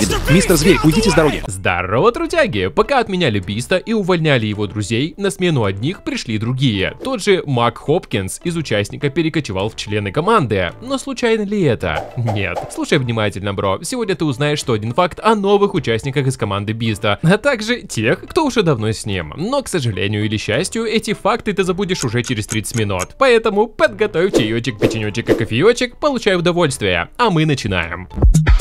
виду. Мистер Зверь, уйдите с дороги. Здорово, трудяги. Пока отменяли Биста и увольняли его друзей, на смену одних пришли другие. Тот же Мак Хопкинс из участника перекочевал в члены команды. Но случайно ли это? Нет. Слушай внимательно, бро. Сегодня ты узнаешь, что один факт о новых участниках из команды Биста, а также тех, кто уже давно с ним. Но, к сожалению или счастью, эти факты ты забудешь уже через 30 минут. Поэтому подготовь чаечек, печенечек и кофеечек, получай удовольствие. А мы начинаем. Thank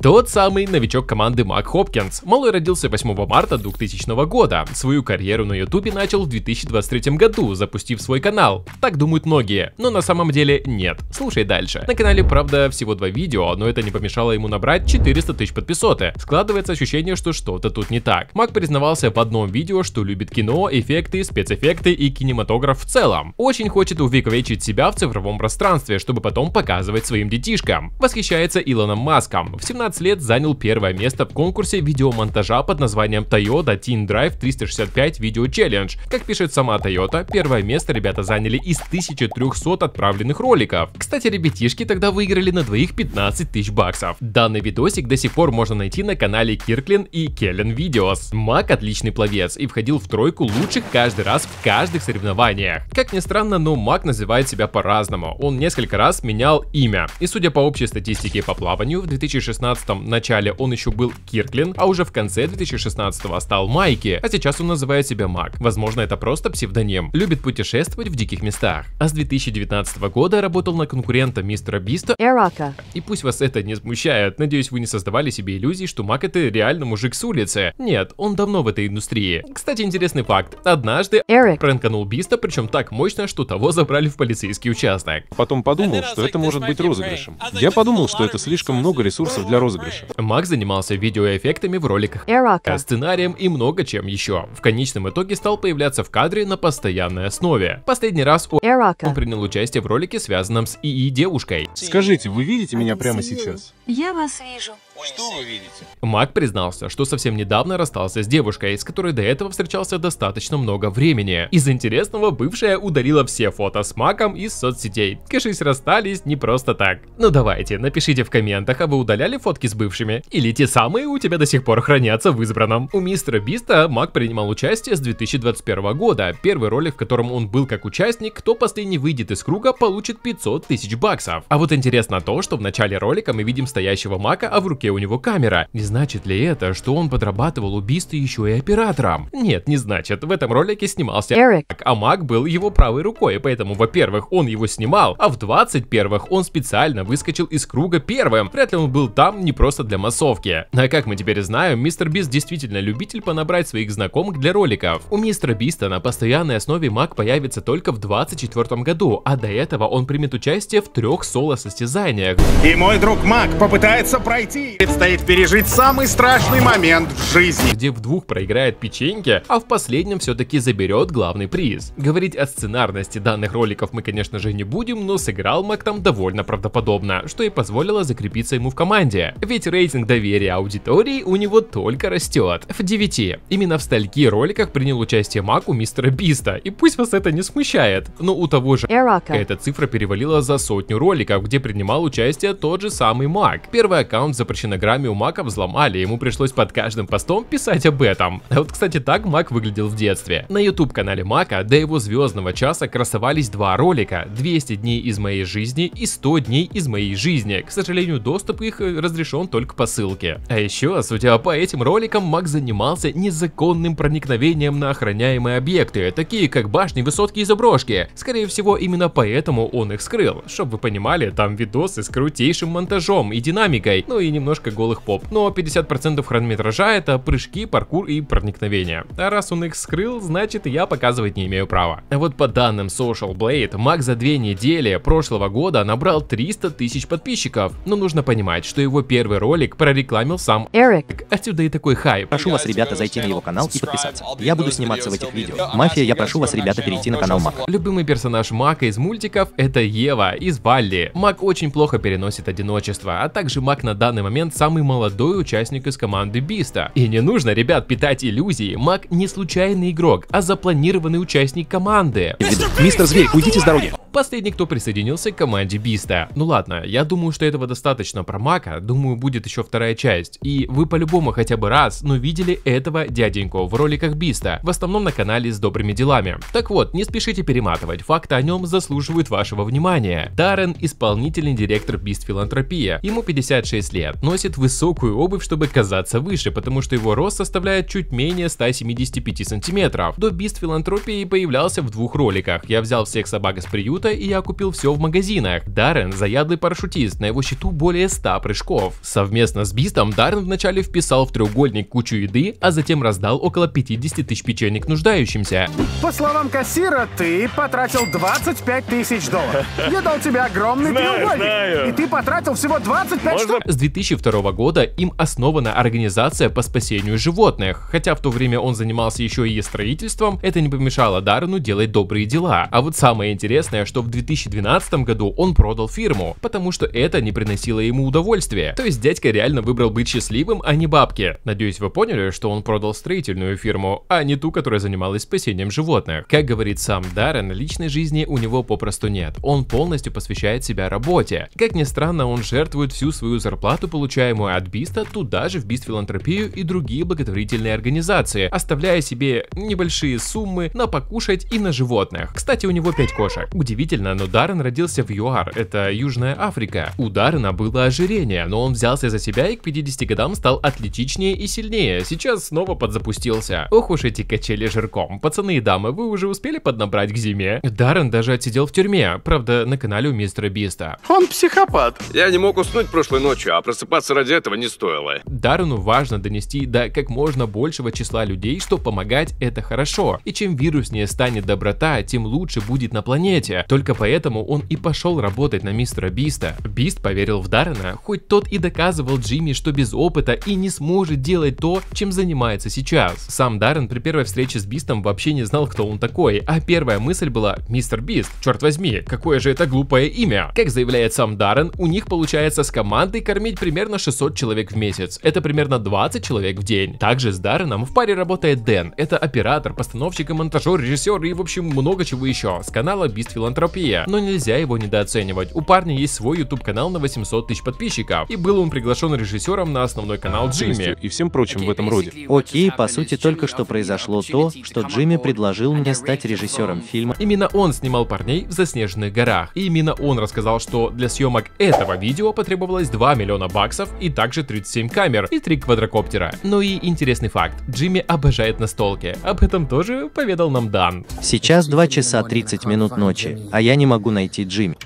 тот самый новичок команды Мак Хопкинс. Малой родился 8 марта 2000 года. Свою карьеру на ютубе начал в 2023 году, запустив свой канал. Так думают многие, но на самом деле нет. Слушай дальше. На канале, правда, всего два видео, но это не помешало ему набрать 400 тысяч подписоты. Складывается ощущение, что что-то тут не так. Мак признавался в одном видео, что любит кино, эффекты, спецэффекты и кинематограф в целом. Очень хочет увековечить себя в цифровом пространстве, чтобы потом показывать своим детишкам фишка. Восхищается Илоном Маском. В 17 лет занял первое место в конкурсе видеомонтажа под названием Toyota Teen Drive 365 Video Challenge. Как пишет сама Toyota, первое место ребята заняли из 1300 отправленных роликов. Кстати, ребятишки тогда выиграли на двоих 15 тысяч баксов. Данный видосик до сих пор можно найти на канале Кирклин и Келлен Видеос. Мак отличный пловец и входил в тройку лучших каждый раз в каждых соревнованиях. Как ни странно, но Мак называет себя по-разному. Он несколько раз менял имя. И судя по по общей статистике по плаванию, в 2016 начале он еще был Кирклин, а уже в конце 2016 стал Майки, а сейчас он называет себя Мак. Возможно, это просто псевдоним. Любит путешествовать в диких местах. А с 2019 года работал на конкурента мистера Биста Эрака. И пусть вас это не смущает, надеюсь, вы не создавали себе иллюзий, что Мак это реально мужик с улицы. Нет, он давно в этой индустрии. Кстати, интересный факт. Однажды Эрик пранканул Биста, причем так мощно, что того забрали в полицейский участок. Потом подумал, что это может быть розыгрышем. Я подумал, что это слишком много ресурсов для розыгрыша. Макс занимался видеоэффектами в роликах, а сценарием и много чем еще. В конечном итоге стал появляться в кадре на постоянной основе. Последний раз у он принял участие в ролике, связанном с ИИ-девушкой. Скажите, вы видите меня прямо сейчас? Я вас вижу. Что вы видите? Мак признался, что совсем недавно расстался с девушкой, с которой до этого встречался достаточно много времени. Из интересного бывшая удалила все фото с Маком из соцсетей. Кажись, расстались не просто так. Ну давайте, напишите в комментах, а вы удаляли фотки с бывшими? Или те самые у тебя до сих пор хранятся в избранном? У мистера Биста Мак принимал участие с 2021 года. Первый ролик, в котором он был как участник, кто последний выйдет из круга, получит 500 тысяч баксов. А вот интересно то, что в начале ролика мы видим стоящего Мака, а в руке руке у него камера, не значит ли это, что он подрабатывал убийство еще и оператором? Нет, не значит. В этом ролике снимался Эрик, а Мак был его правой рукой, поэтому, во-первых, он его снимал, а в 21-х он специально выскочил из круга первым. Вряд ли он был там не просто для массовки. А как мы теперь знаем, мистер Бист действительно любитель понабрать своих знакомых для роликов. У мистера Биста на постоянной основе Мак появится только в 24 м году, а до этого он примет участие в трех соло-состязаниях. И мой друг Мак попытается пройти предстоит пережить самый страшный момент в жизни. Где в двух проиграет печеньки, а в последнем все-таки заберет главный приз. Говорить о сценарности данных роликов мы, конечно же, не будем, но сыграл Мак там довольно правдоподобно, что и позволило закрепиться ему в команде. Ведь рейтинг доверия аудитории у него только растет. В 9. Именно в стальки роликах принял участие Мак у мистера Биста, и пусть вас это не смущает, но у того же Эрака. эта цифра перевалила за сотню роликов, где принимал участие тот же самый Мак. Первый аккаунт запрещен на грамме у Мака взломали, ему пришлось под каждым постом писать об этом. А вот, кстати, так Мак выглядел в детстве. На YouTube-канале Мака до его звездного часа красовались два ролика 200 дней из моей жизни и 100 дней из моей жизни. К сожалению, доступ их э, разрешен только по ссылке. А еще, судя по этим роликам, Мак занимался незаконным проникновением на охраняемые объекты, такие как башни, высотки и заброшки. Скорее всего, именно поэтому он их скрыл. Чтобы вы понимали, там видосы с крутейшим монтажом и динамикой, ну и немножко немножко голых поп. Но 50% хронометража это прыжки, паркур и проникновение. А раз он их скрыл, значит я показывать не имею права. А вот по данным Social Blade, Мак за две недели прошлого года набрал 300 тысяч подписчиков. Но нужно понимать, что его первый ролик прорекламил сам Эрик. Отсюда и такой хайп. Прошу вас, ребята, зайти на его канал и подписаться. Я буду сниматься в этих видео. Мафия, я прошу вас, ребята, перейти на канал Мака. Любимый персонаж Мака из мультиков это Ева из Валли. Мак очень плохо переносит одиночество, а также Мак на данный момент момент самый молодой участник из команды Биста. И не нужно, ребят, питать иллюзии, маг не случайный игрок, а запланированный участник команды. Мистер Зверь, уйдите с дороги! последний, кто присоединился к команде Биста. Ну ладно, я думаю, что этого достаточно про Мака, думаю, будет еще вторая часть. И вы по-любому хотя бы раз, но ну, видели этого дяденьку в роликах Биста, в основном на канале с добрыми делами. Так вот, не спешите перематывать, факты о нем заслуживают вашего внимания. Даррен – исполнительный директор Бист Филантропия, ему 56 лет, носит высокую обувь, чтобы казаться выше, потому что его рост составляет чуть менее 175 сантиметров. До Бист Филантропии появлялся в двух роликах, я взял всех собак из приюта маршрута, и я купил все в магазинах. Даррен – заядлый парашютист, на его счету более 100 прыжков. Совместно с Бистом Даррен вначале вписал в треугольник кучу еды, а затем раздал около 50 тысяч печенек нуждающимся. По словам кассира, ты потратил 25 тысяч долларов. Я дал тебе огромный знаю, треугольник, знаю. и ты потратил всего 25 Можно... С 2002 года им основана организация по спасению животных. Хотя в то время он занимался еще и строительством, это не помешало Даррену делать добрые дела. А вот самое интересное, что что в 2012 году он продал фирму, потому что это не приносило ему удовольствия. То есть дядька реально выбрал быть счастливым, а не бабки. Надеюсь, вы поняли, что он продал строительную фирму, а не ту, которая занималась спасением животных. Как говорит сам Даррен, личной жизни у него попросту нет. Он полностью посвящает себя работе. Как ни странно, он жертвует всю свою зарплату, получаемую от Биста, туда же в Бист филантропию и другие благотворительные организации, оставляя себе небольшие суммы на покушать и на животных. Кстати, у него 5 кошек. Удивительно удивительно, но Даррен родился в ЮАР, это Южная Африка. У Даррена было ожирение, но он взялся за себя и к 50 годам стал атлетичнее и сильнее. Сейчас снова подзапустился. Ох уж эти качели жирком. Пацаны и дамы, вы уже успели поднабрать к зиме? Даррен даже отсидел в тюрьме, правда, на канале у мистера Биста. Он психопат. Я не мог уснуть прошлой ночью, а просыпаться ради этого не стоило. Даррену важно донести до как можно большего числа людей, что помогать это хорошо. И чем вируснее станет доброта, тем лучше будет на планете. Только поэтому он и пошел работать на мистера Биста. Бист поверил в Даррена, хоть тот и доказывал Джимми, что без опыта и не сможет делать то, чем занимается сейчас. Сам Даррен при первой встрече с Бистом вообще не знал, кто он такой, а первая мысль была «Мистер Бист, черт возьми, какое же это глупое имя?» Как заявляет сам Даррен, у них получается с командой кормить примерно 600 человек в месяц, это примерно 20 человек в день. Также с Дарреном в паре работает Дэн, это оператор, постановщик и монтажер, режиссер и в общем много чего еще, с канала Бист Philanthropy. Энтропия, но нельзя его недооценивать. У парня есть свой YouTube канал на 800 тысяч подписчиков, и был он приглашен режиссером на основной канал а, Джимми. И всем прочим в этом роде. Окей, по сути, только что произошло то, что Джимми предложил мне стать режиссером фильма. Именно он снимал парней в заснеженных горах. И именно он рассказал, что для съемок этого видео потребовалось 2 миллиона баксов и также 37 камер и 3 квадрокоптера. Ну и интересный факт, Джимми обожает настолки. Об этом тоже поведал нам Дан. Сейчас 2 часа 30 минут ночи а я не могу найти Джимми.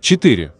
4.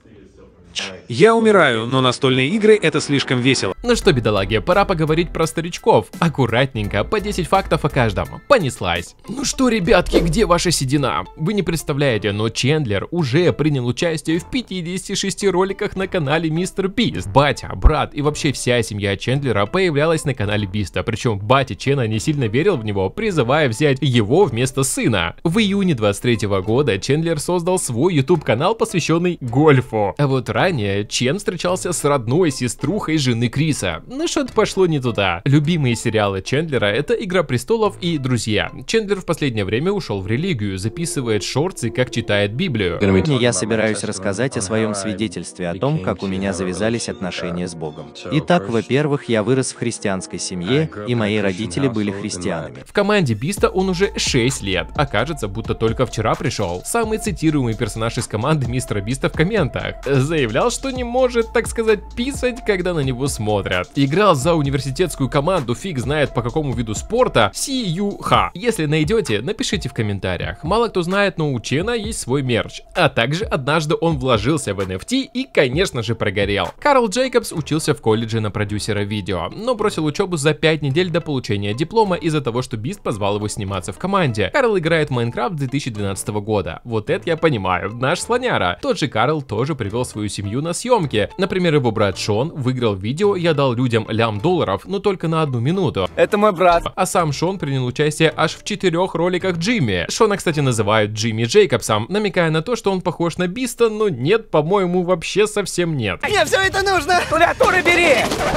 Age. Я умираю, но настольные игры это слишком весело. Ну что, бедолаги, пора поговорить про старичков. Аккуратненько, по 10 фактов о каждом. Понеслась. Ну что, ребятки, где ваша седина? Вы не представляете, но Чендлер уже принял участие в 56 роликах на канале Мистер Бист. Батя, брат и вообще вся семья Чендлера появлялась на канале Биста. Причем батя Чена не сильно верил в него, призывая взять его вместо сына. В июне 23 -го года Чендлер создал свой YouTube канал, посвященный гольфу. А вот Райан ранее Чен встречался с родной сеструхой жены Криса, но ну, что-то пошло не туда. Любимые сериалы Чендлера это «Игра престолов» и «Друзья». Чендлер в последнее время ушел в религию, записывает шорты, как читает Библию. Я собираюсь рассказать о своем свидетельстве о том, как у меня завязались отношения с Богом. Итак, во-первых, я вырос в христианской семье, и мои родители были христианами. В команде Биста он уже 6 лет, а кажется, будто только вчера пришел. Самый цитируемый персонаж из команды мистера Биста в комментах. The заявлял, что не может, так сказать, писать, когда на него смотрят. Играл за университетскую команду, фиг знает по какому виду спорта, Си Ю Ха. Если найдете, напишите в комментариях. Мало кто знает, но у Чена есть свой мерч. А также однажды он вложился в NFT и, конечно же, прогорел. Карл Джейкобс учился в колледже на продюсера видео, но бросил учебу за 5 недель до получения диплома из-за того, что Бист позвал его сниматься в команде. Карл играет в Майнкрафт 2012 года. Вот это я понимаю, наш слоняра. Тот же Карл тоже привел свою семью на съемке. Например, его брат Шон выиграл видео «Я дал людям лям долларов, но только на одну минуту». Это мой брат. А сам Шон принял участие аж в четырех роликах Джимми. Шона, кстати, называют Джимми Джейкобсом, намекая на то, что он похож на Биста, но нет, по-моему, вообще совсем нет. Мне все это нужно! Клавиатуры бери!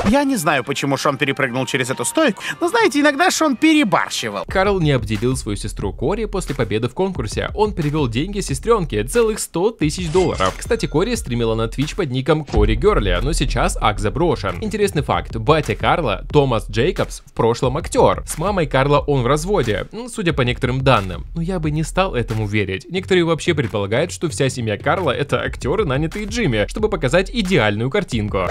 Я не знаю, почему Шон перепрыгнул через эту стойку, но знаете, иногда Шон перебарщивал. Карл не обделил свою сестру Кори после победы в конкурсе. Он перевел деньги сестренке, целых 100 тысяч долларов. Кстати, Кори стримила на Twitch под ником Кори Герли, но сейчас Ак заброшен. Интересный факт. Батя Карла, Томас Джейкобс, в прошлом актер. С мамой Карла он в разводе, ну, судя по некоторым данным. Но я бы не стал этому верить. Некоторые вообще предполагают, что вся семья Карла это актеры, нанятые Джимми, чтобы показать идеальную картинку.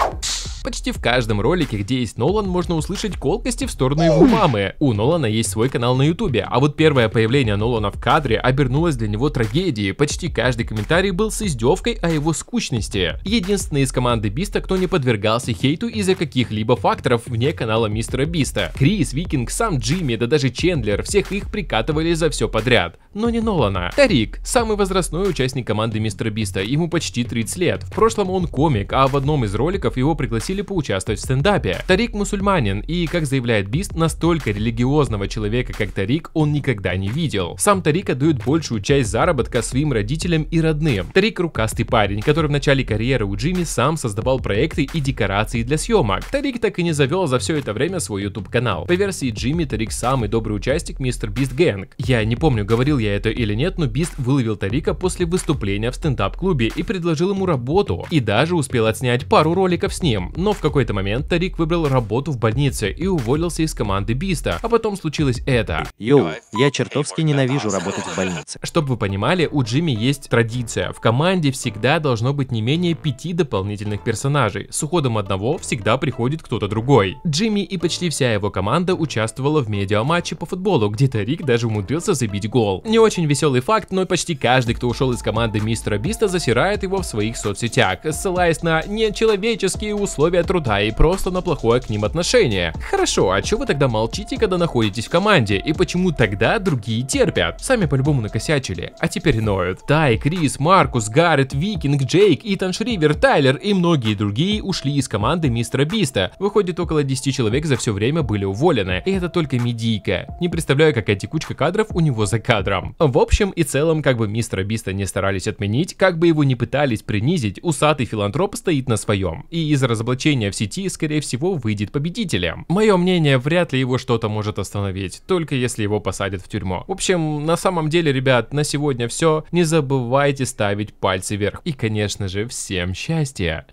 Почти в каждом ролике, где есть Нолан, можно услышать колкости в сторону его мамы. У Нолана есть свой канал на ютубе, а вот первое появление Нолана в кадре обернулось для него трагедией. Почти каждый комментарий был с издевкой о его скучности. Единственный из команды Биста, кто не подвергался хейту из-за каких-либо факторов вне канала Мистера Биста. Крис, Викинг, сам Джимми, да даже Чендлер, всех их прикатывали за все подряд. Но не Нолана. Тарик, самый возрастной участник команды Мистера Биста, ему почти 30 лет. В прошлом он комик, а в одном из роликов его пригласили пригласили поучаствовать в стендапе. Тарик мусульманин и, как заявляет Бист, настолько религиозного человека, как Тарик, он никогда не видел. Сам Тарик отдает большую часть заработка своим родителям и родным. Тарик рукастый парень, который в начале карьеры у Джимми сам создавал проекты и декорации для съемок. Тарик так и не завел за все это время свой YouTube канал. По версии Джимми, Тарик самый добрый участник Мистер Бист Гэнг. Я не помню, говорил я это или нет, но Бист выловил Тарика после выступления в стендап-клубе и предложил ему работу, и даже успел отснять пару роликов с ним. Но в какой-то момент Тарик выбрал работу в больнице и уволился из команды Биста, а потом случилось это. Йоу, я чертовски ненавижу работать в больнице. Чтобы вы понимали, у Джимми есть традиция. В команде всегда должно быть не менее пяти дополнительных персонажей. С уходом одного всегда приходит кто-то другой. Джимми и почти вся его команда участвовала в медиаматче по футболу, где Тарик даже умудрился забить гол. Не очень веселый факт, но почти каждый, кто ушел из команды мистера Биста, засирает его в своих соцсетях, ссылаясь на нечеловеческие условия условия труда и просто на плохое к ним отношение. Хорошо, а чё вы тогда молчите, когда находитесь в команде? И почему тогда другие терпят? Сами по-любому накосячили, а теперь ноют. Тай, Крис, Маркус, Гаррет, Викинг, Джейк, Итан Шривер, Тайлер и многие другие ушли из команды Мистера Биста. Выходит, около 10 человек за все время были уволены. И это только медийка. Не представляю, какая текучка кадров у него за кадром. В общем и целом, как бы Мистера Биста не старались отменить, как бы его не пытались принизить, усатый филантроп стоит на своем. И из разоблачения разоблачения в сети, скорее всего, выйдет победителем. Мое мнение, вряд ли его что-то может остановить, только если его посадят в тюрьму. В общем, на самом деле, ребят, на сегодня все. Не забывайте ставить пальцы вверх. И, конечно же, всем счастья!